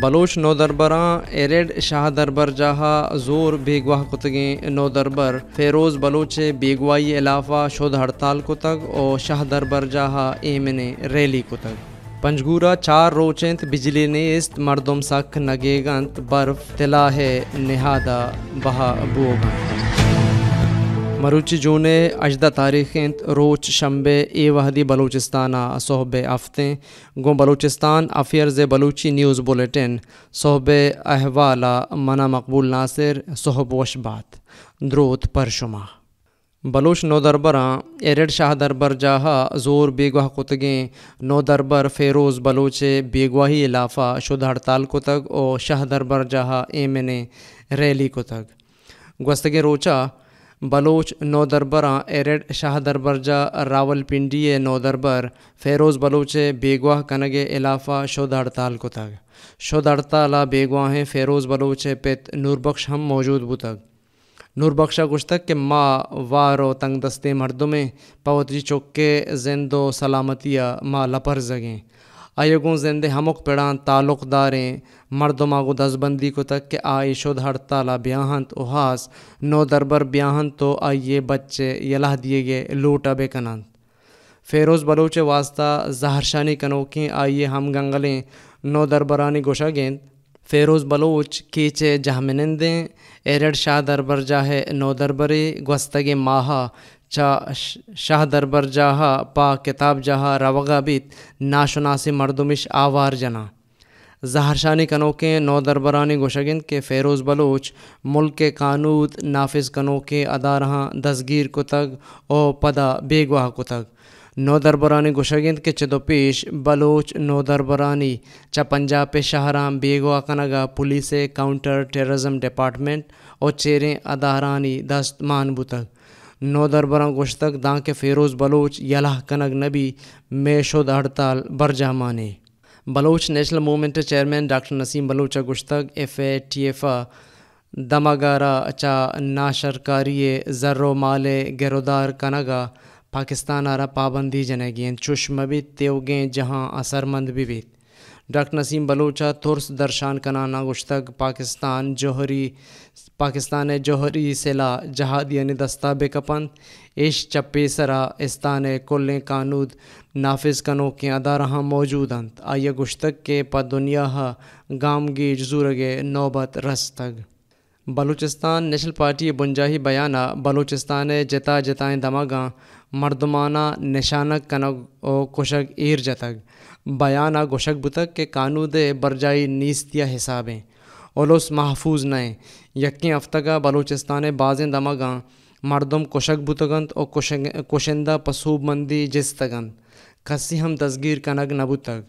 Bloch नो दरबरा एरेड शाह दरबर जहा जोर बेगवाह कुतगें नो दरबर फेरोज़ बलोच बेगवाई इलाफा शोध हड़ताल कुतग और शाह दरबर जहा एमने रैली कुतग पंजगूरा चार रोचेंत बिजली ने इस मर्दम सख नगेगंत बर्फ तिला है निहादा बहा बोगंत मरुच जूने अजदा तारीखें रोच शंबे ए वहदी बलूचिस्ताना सोहब आफतें गो Balochistan affairs Balochi news bulletin सोहब अहवाला मना मकबूल नासिर सोहब वशबात द्रोत परशुमा बलूच दरबर एरड शाह दरबर जहा जोर बेगवाह कुतगें दरबर फेरोज़ बलोचे बेगवाही इलाफ़ा शुद हड़ताल कुतग और शाह दरबर जाहा एमने रैली कुतग गस्तगे रोचा बलोच आ एरेड शाह दरबरजा नौ दरबर फेरोज़ बलोच बेगवाह कनगे इलाफ़ा शोध हड़ताल को तक शोध हड़ताल बेगवाहें फेरोज़ बलोच पित नूरबख्श हम मौजूद बुतक नूरबख्शा कुछ तक के माँ वारो तंग दस्ते मर्दों में पवत्री चौक के जिंदो सलामतिया माँ लपर जगें අයගුන් ෙන්දෙ दारें मरदमा තාලොක්දාරෙන් दसबंदी को तक के आ हर ताला ब्याहंत उहास नो दरबर ब्याहंत तो आइये बच्चे यलाह दिए गए लूट अबे कनंत फेरोज़ बलोच वास्ता जहरशानी कनोकें आइये हम गंगलें नो दरबरानी गोशा गेंद फेरोज़ बलोच कीचे जहमिनंदें एरड शाह दरबर जाहे नो दरबरे गस्तगे माहा शाह दरबर जहा पा किताब जाहा रवगाबित नाशनासी मरदमिश आवार जना जहर शानी कनोके नौ दरबरानी गोशगिंद के फेरोज़ बलोच मुल्क के कानूत नाफिज कनोके अदा रहा दसगीर कुतग और पदा बेगवाह कुतग नौ दरबरानी गोशगिंद के चदोपेश बलोच नौ दरबरानी च पंजाब पे शाहराम बेगवा कनगा पुलिस काउंटर टेररिज्म डिपार्टमेंट और चेरें अदारानी दस्त मानबू नोदर बरम दाँ के फ़ेरोज़ बलोच यलाह कनक नबी मेशोद हड़ताल बरजा माने Baloch national movement chairman doctor Naseem बलोचा गुश्तक एफ ए टी एफ दमागारा अचा सरकारी जर्रो माले गिरोदार कनगा पाकिस्तान आरा पाबंदी जनेगी गें भी त्योगें जहाँ असरमंद बिबित डॉक्टर नसीम बलूचा तुर्स दरशान कनाना नागुश्तक पाकिस्तान जौहरी पाकिस्तान जौहरी सिला जहाद यानी दस्ता बेकपन इश चप्पे सरा इस्तान कुल कानूद नाफिज कनों के अदा रहा मौजूद अंत आइए गुश्तक के पदुनिया गामगीज जूरगे नौबत रस्तग बलूचिस्तान नेशनल पार्टी बुनजाही बयाना बलूचिस्तान जता जताएँ दमागा मर्दमाना निशानक कनक कुशक ईर जतक बयाना गुशक बुतक के कानूद बरजाई नीस्तिया हिसाबें ओलोस महफूज नए यकी अफ्तगा बलूचिस्तान बाजें दमागा मर्दम कुशक बुतगंत और पसूब मंदी जिस तगंत खसी हम दसगीर कनक नबुतक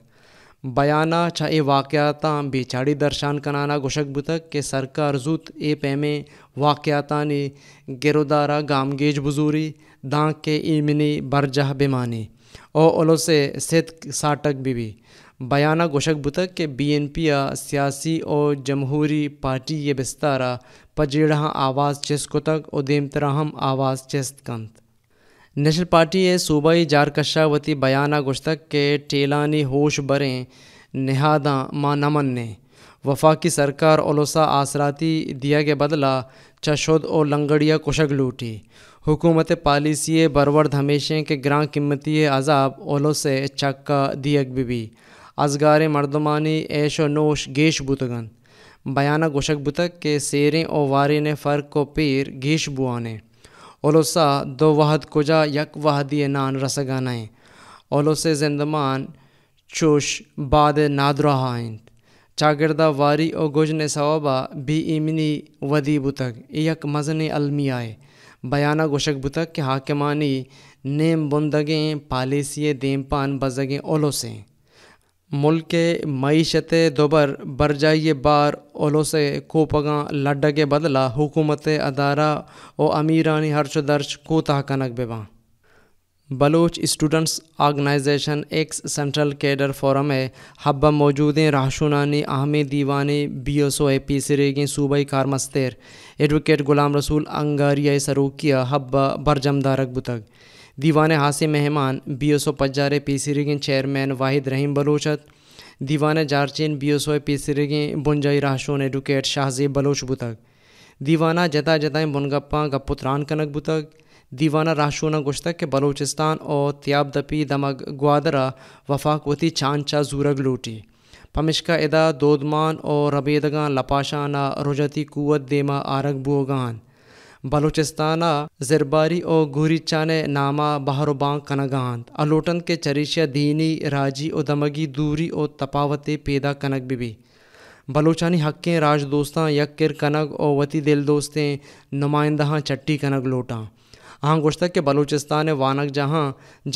बयाना छा ए वाक़ाता बेचाड़ी दर्शान कनाना गोशक बुतक के सरकार जुत ए पैमे वाक्याता ने गिरोदारा गामगेज बुजूरी दाँ के इमिनी बरजह बेमानी और ओलो से सेत साटक बीबी बयाना गोशक बुतक के बी एन पी या सियासी और जमहूरी पार्टी ये बिस्तारा पजेड़ा आवाज़ चेस्को और देमतरा हम आवाज़ चस्तकंत नेशनल पार्टी ए सूबाई जारकशा वती बयाना गुश्तक के टेलानी होश बरें नहादा मानमन ने वफाकी सरकार ओलोसा आसराती दिया के बदला चशोद और लंगड़िया कुशक लूटी हुकूमत पालिसी बरवर्द हमेशे के ग्रां कीमती अजाब ओलो से चक्का दियक बीबी अजगार मर्दमानी ऐश व नोश गेश बुतगन बयाना गोशक बुतक के सेरें और वारे ने फ़र्क को पीर गेश बुआने ओलोसा दो वहद कोजा यक वहदी नान रसगानाए ओलोसे जिंदमान चुश बाद नादराहाइन चागिरदा वारी ओ गुजन सवाबा बी इमनी वदी बुतक यक मजन अलमी आए बयाना गोशक बुतक के हाकमानी नेम बुंदगें पालेसिये देम पान बजगें ओलोसें मुल्क मीशत दोबर जाइए बार ओलोसे कोपगा लड के बदला हुकूमत अदारा ओ अमीरानी हर्श दर्श को कनक बेवा Baloch students organisation ex central cadre forum है हब मौजूद राहशुनानी आहमी दीवानी बी एस ओ ए पी सरेगी सूबाई कार एडवोकेट गुलाम रसूल अंगारिया सरूकिया हब्बा बरजमदारक बुतक दीवान हासि मेहमान बी एस ओ पजारे P region chairman Wahid Rahim बलोचत दीवान जारचिन B S O P region बुनजाई राहशोन एडवोकेट शाहजेब बलोच बुतक दीवाना जता जताएँ बुनगप्पा गपुतरान कनक बुतक दीवाना राशोना गुश्तक के बलोचिस्तान और त्याब दपी दमक ग्वादरा वफाकवती चांचा जूरग लूटी पमिश्का इदा दोदमान और रबेदगान लपाशाना रोजती कुत देमा आरग बुगान बलोचिस्ताना जरबारी और घूरी चाने नामा बहारोबांग कनगांत अलोटन के चरिशिया दीनी राजी और दमगी दूरी और तपावते पैदा कनक बिबी बलोचानी हक्कें राज दोस्तां यक किर कनक और वती दिल दोस्तें नुमाइंदा चट्टी कनक लोटा हाँ गुश्तक के बलोचिस्तान वानक जहाँ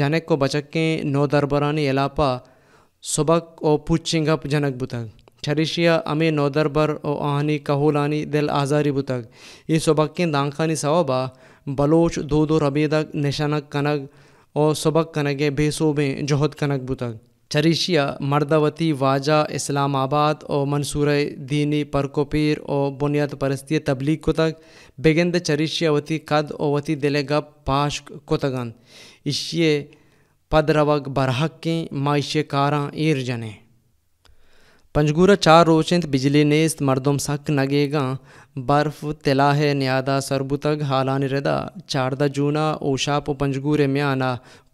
जनक को बचक के नौ दरबरानी इलापा सबक और पुचिंगप जनक बुतक छरिशिया अमे नोदरबर ओ आहनी कहोलानी दिल आज़ारी बुतक ये सबक्किन दांखानी सवाबा बलोच दो दो रबेदक निशानक कनक और सबक कनगे बेसोबे जोहद कनक बुतक छरिशिया मर्दावती वाजा इस्लामाबाद और मंसूर दीनी परकोपीर और बुनियाद परस्ती तबलीग कोतक बेगंद चरिशिया वती कद और वती दिल गप पाश कोतगन इशिए पदरवक बरहक की माइशे कारा ईर जने पंजगूरा चार रोशन बिजली नेस्त मर्दों सक नगेगा बर्फ तिला है न्यादा सरबुतग हालान रदा चारदा जूना ओशाप पंजगूरे म्याना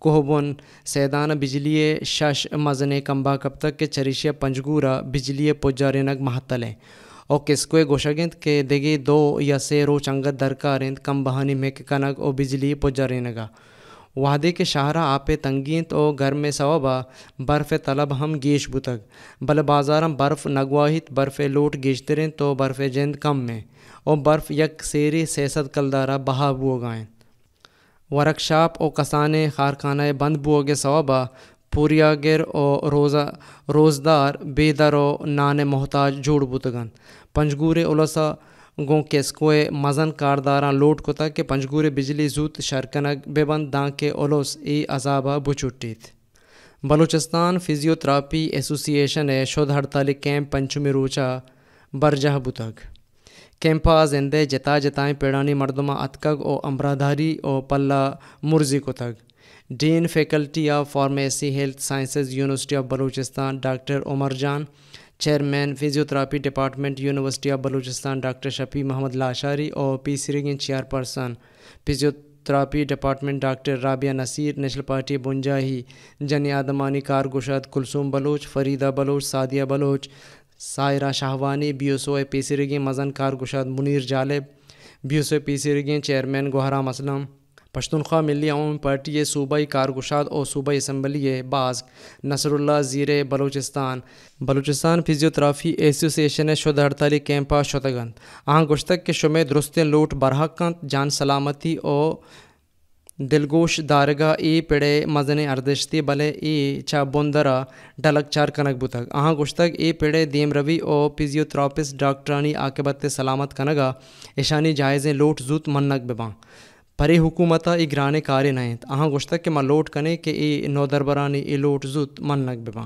कोहबुन सैदान बिजलिए शश मजने कम्बा कब तक के चरिशिया पंजगूरा बिजलिए पुजारेनग महतलें और किसको गोशागिंद के देगी दो या से रोच अंगत दरकारेंत कम बहानी में कनक और बिजली नगा वादे के शाहरा आपे तंगी तो घर में सवाबा बर्फ़ तलब हम गेश बुतक बल बाजारम बर्फ़ नगवाहित बर्फ़ लोट गेशतरें तो बर्फ़ जेंद कम में और बर्फ़ यक सेरे सेसत कलदारा बहा बो गाएँ वर्कशाप और कसाने खारखाना बंद बुओ सवाबा पूरिया गिर और रोज़ा रोज़दार बेदर ओ नान मोहताज जोड़ बुतगन पंजगूर उलसा गों केसकोए मजन कारदारा लोट कोता के पंजगूरे बिजली जूत शरकनक बेबंद के ओलोस ई अजाबा बुचुटीत बलूचिस्तान फिजियोथेरापी एसोसिएशन ए शोध हड़ताली कैंप पंचमी रोचा बरजह बुतक कैंपा जिंदे जता जताएँ पेड़ानी मरदमा अतकग और अमराधारी और पल्ला मुर्जी को तक dean faculty of pharmacy health sciences university of Balochistan doctor Umar Jan chairman physiotherapy department university of Balochistan doctor Shafi Mohammad Lashari और पी सिरिंग इन chairperson physiotherapy department doctor Rabia Naseer national party बुंजाही जन आदमानी कारगुशाद Kulsoom Baloch Farida Baloch Sadia Baloch Saira Shahwani B S O P सिरगी मजन कारगुशाद Munir Jalib B S O P सिरगी चेयरमैन गुहराम असलम पश्तनख्वा मिली अवम पार्टी सूबाई कारगुशाद और सूबाई इसम्बली बाज़ नसरुल्ला ज़ीर बलूचिस्तान बलूचिस्तान फिजियोथराफी एसोसिएशन शुदा हड़ताली कैंपा शुतगन आह गुश्तक के शुमे दुरुस्त लूट बरहकंत जान सलामती और दिलगोश दारगा ए पिड़े मजन अर्दश्ती बले ए चा बुंदरा डलक चार कनक बुतक आह गुश्तक ए पिड़े देम रवि और फिजियोथेरापिस्ट डॉक्टरानी आकेबत सलामत कनगा ईशानी जायज़ें लूट जूत मन्नक बेबाँ परे हुकूमत इगराने कारे नए अहाँ गोश्तक के माँ लोट कने के ए नौ दरबरानी ए लोट जुत मन नक बेबा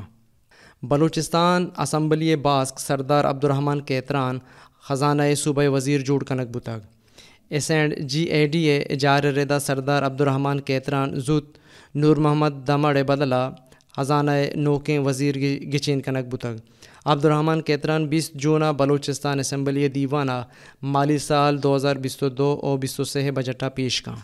बलूचिस्तान असम्बली बास्क सरदार अब्दुलरहमान केतरान ख़जाना सूबे वज़ीर जोड़ कनक बुतग S and G A D ए जार रेदा सरदार अब्दुलरहमान केतरान जुत नूर मोहम्मद दमड़ बदला ख़जाना नोकें वज़ीर गिचिन कनक बुतग अब्दुलरहमान कैतरान बीस जून बलूचिस्तान असम्बली दीवाना माली साल दो हज़ार बीस दो और बीस सौ बजटा पेश का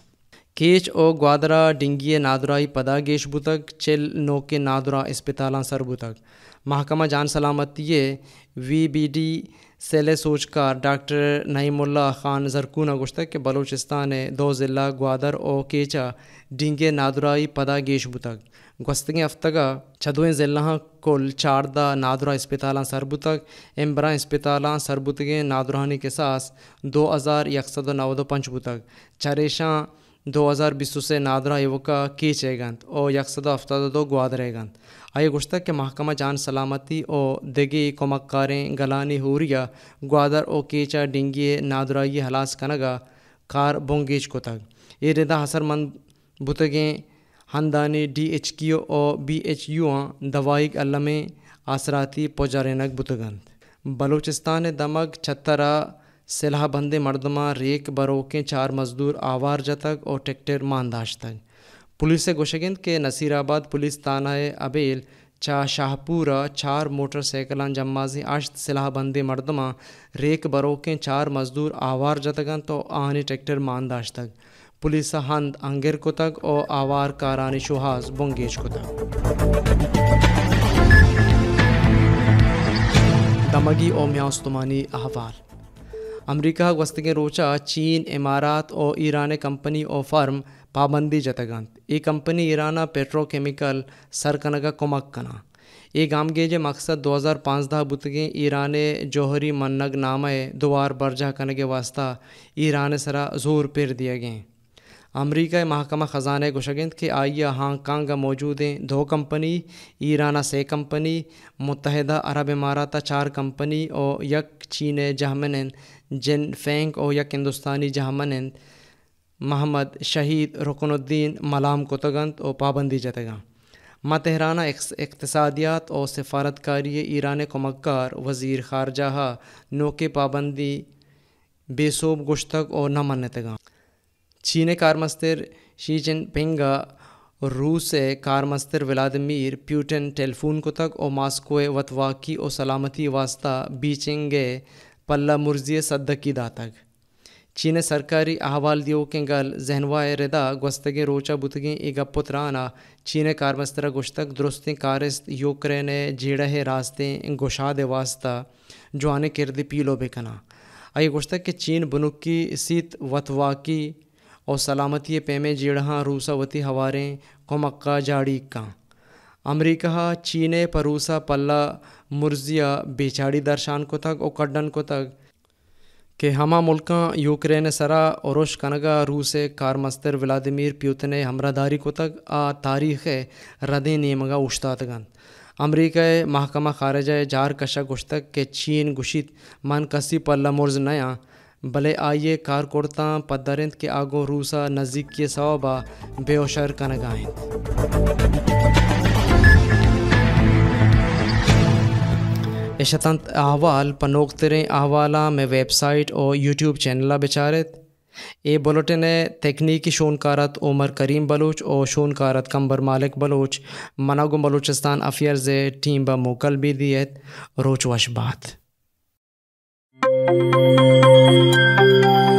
केच ओ ग्वादरा डिंगिए नादुराई पदा गेश बुतक चेल नो के नादुरा इस्पताला सर बुतक महकमा जान सलामती वी बी डी सेले सोचकार डॉक्टर नईमुल्ला खान जरकून गुश्तक के बलूचिस्तान दो ज़िला ग्वादर ओ केचा डिंगे नादुराई पदा गेश बुतक गस्तगे अफ्तगा छदुए ज़िला कुल चारदा नादुरा इस्पताला सरबुतक एम्बरा इस्पताला सरबुतगे नादुरानी के सास दो हज़ार सौ नवदो पंच बुतक चरेशा दो हज़ार बीस से नादरा युवका की चेगंत और यकसदा हफ्ता दो ग्वादरेगंत आई गुश्तक के महकमा जान सलामती ओ दिगी कोमकारें गलानी हूरिया ग्वादर ओ कीचा डिंगी नादराई हलास कनगा कार बोंगीच को तक ये रिदा हसर मंद बुतगें हंदानी डी एच की ओ बी एच यू आ दवाई अलमे आसराती पोजारेनक बुतगंत बलूचिस्तान दमक छत्तरा सिलाह बंदे रेक बरोकें चार मजदूर आवार जतक और ट्रैक्टर मानदाश तक पुलिस गोशगिंद के नसीराबाद पुलिस थाना अबेल चा शाहपुरा चार मोटरसाइकिलान जमाजी अश्त सिलाहबंदी मरदमा रेक बरोकें चार मजदूर आवार जतगन तो आनी ट्रैक्टर मानदाश तक पुलिस हंद अंगिर को तक और आवार कारानी शुहाज बंगेज को तक दमगी और म्यास्तुमानी अहवाल अमरीका के रोचा चीन इमारात और ईरान कंपनी और फर्म पाबंदी जतगंत ये कंपनी ईराना पेट्रोकेमिकल सरकनगा कुमक कना ये गामगे जे मकसद 2005 दह बुतगे ईरान जौहरी मन्नग नामे दुआर बर्जा कन के वास्ता ईरान सरा जोर पेर दिए गए अमरीका महकमा ख़जान गुशगिंद के आइया हांगकॉन्ग मौजूद हैं दो कंपनी ईराना से कंपनी मुतहदा अरब इमारात चार कंपनी और यक चीन जहमन जिन फेंक और यक हिंदुस्तानी जहमन महमद शहीद रुकनुद्दीन मलाम कुतगंत और पाबंदी जतगा मतहराना इकतसादियात और सफारतकारी ईरान को मक्कार वज़ी ख़ारजा नोके पाबंदी बेसूब गुश्तक और न मनतगा चीने Çin'e शी जिन Jinping'a रूस ए कारमस्तर व्लादिमिर प्यूटन टेलीफोन को तक और मास्कोए वतवाकी और सलामती वास्ता बीचेंगे पल्ला मुर्जिए सद्दकी तक चीन सरकारी अहवाल दियो के गल जहनवाए रिदा गस्तगे रोचा बुतगे ए गपुतराना चीन कारमस्तर गुश्तक दुरुस्ते कारस्त यूक्रेन है रास्ते दे वास्ता आने किरद पीलो बेकना आई गुश्तक के चीन बनुकी सीत वतवाकी और सलामती पेमें जीढ़ा रूसावती हवारें कोमक्का का अमरीका चीने परूसा पल्ला मुर्जिया बेचाड़ी दर्शान को तक और कड्डन को तक के हमा मुल्क यूक्रेन सरा और कनगा रूसे कारमस्तर व्लादिमिर प्यूतन हमरादारी को तक आ तारीख़ रदे नेमगा उश्तातगन अमरीका महकमा खारजा जार कशा गुश्तक के चीन गुशित मन कसी पल्ला मुर्ज नया भले आइए कार कोड़ता पदरिंद के आगो रूसा नज़दीक के सवाबा बेओशर कनगाहिंद इशतंत अहवाल पनोक तेरे अहवाला में वेबसाइट और यूट्यूब चैनल बेचारित ए बुलेटिन है तकनीकी शोनकारत उमर करीम बलोच और शोनकारत कंबर मालिक बलोच मनागो बलूचिस्तान अफेयर्स टीम ब मोकल भी दिए रोच वश बात Thank you.